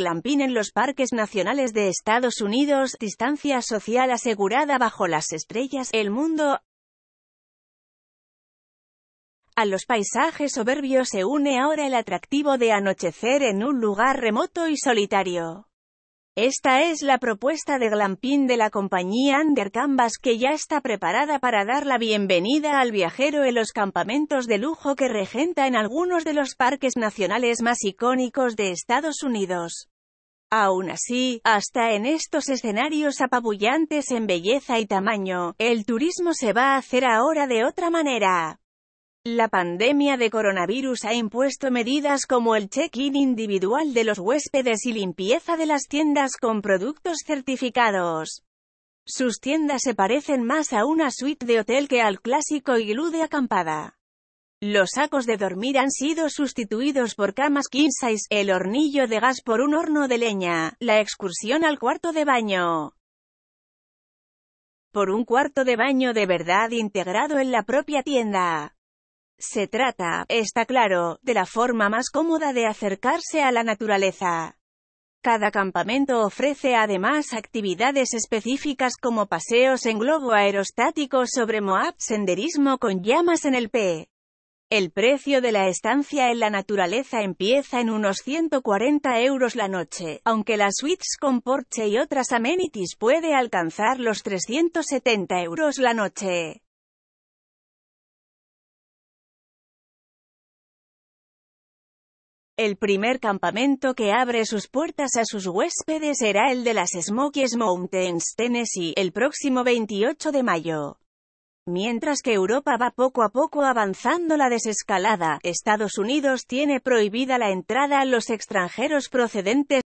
Lampín en los parques nacionales de Estados Unidos, distancia social asegurada bajo las estrellas, el mundo, a los paisajes soberbios se une ahora el atractivo de anochecer en un lugar remoto y solitario. Esta es la propuesta de Glampin de la compañía Under Canvas que ya está preparada para dar la bienvenida al viajero en los campamentos de lujo que regenta en algunos de los parques nacionales más icónicos de Estados Unidos. Aún así, hasta en estos escenarios apabullantes en belleza y tamaño, el turismo se va a hacer ahora de otra manera. La pandemia de coronavirus ha impuesto medidas como el check-in individual de los huéspedes y limpieza de las tiendas con productos certificados. Sus tiendas se parecen más a una suite de hotel que al clásico iglú de acampada. Los sacos de dormir han sido sustituidos por camas king size, el hornillo de gas por un horno de leña, la excursión al cuarto de baño por un cuarto de baño de verdad integrado en la propia tienda. Se trata, está claro, de la forma más cómoda de acercarse a la naturaleza. Cada campamento ofrece además actividades específicas como paseos en globo aerostático sobre Moab, senderismo con llamas en el P. El precio de la estancia en la naturaleza empieza en unos 140 euros la noche, aunque las suites con porche y otras amenities puede alcanzar los 370 euros la noche. El primer campamento que abre sus puertas a sus huéspedes será el de las Smoky Mountains, Tennessee, el próximo 28 de mayo. Mientras que Europa va poco a poco avanzando la desescalada, Estados Unidos tiene prohibida la entrada a los extranjeros procedentes